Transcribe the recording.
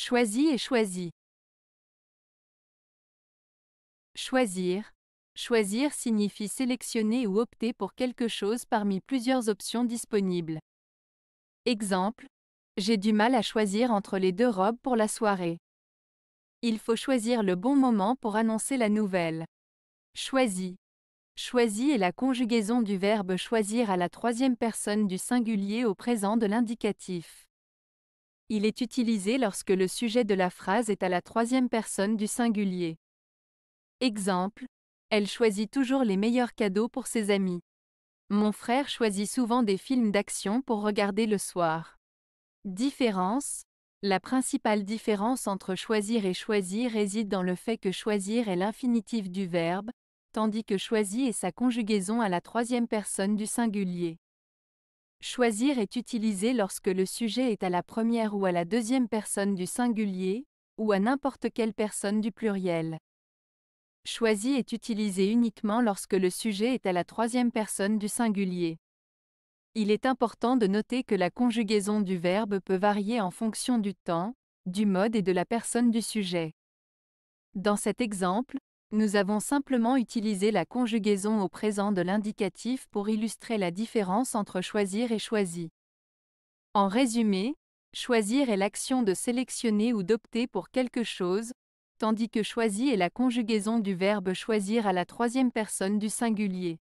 Choisis et choisis. Choisir. Choisir signifie sélectionner ou opter pour quelque chose parmi plusieurs options disponibles. Exemple. J'ai du mal à choisir entre les deux robes pour la soirée. Il faut choisir le bon moment pour annoncer la nouvelle. Choisi. Choisis est la conjugaison du verbe choisir à la troisième personne du singulier au présent de l'indicatif. Il est utilisé lorsque le sujet de la phrase est à la troisième personne du singulier. Exemple. Elle choisit toujours les meilleurs cadeaux pour ses amis. Mon frère choisit souvent des films d'action pour regarder le soir. Différence. La principale différence entre choisir et choisir réside dans le fait que choisir est l'infinitif du verbe, tandis que choisi est sa conjugaison à la troisième personne du singulier. Choisir est utilisé lorsque le sujet est à la première ou à la deuxième personne du singulier, ou à n'importe quelle personne du pluriel. Choisir est utilisé uniquement lorsque le sujet est à la troisième personne du singulier. Il est important de noter que la conjugaison du verbe peut varier en fonction du temps, du mode et de la personne du sujet. Dans cet exemple, nous avons simplement utilisé la conjugaison au présent de l'indicatif pour illustrer la différence entre choisir et choisi. En résumé, choisir est l'action de sélectionner ou d'opter pour quelque chose, tandis que choisi est la conjugaison du verbe choisir à la troisième personne du singulier.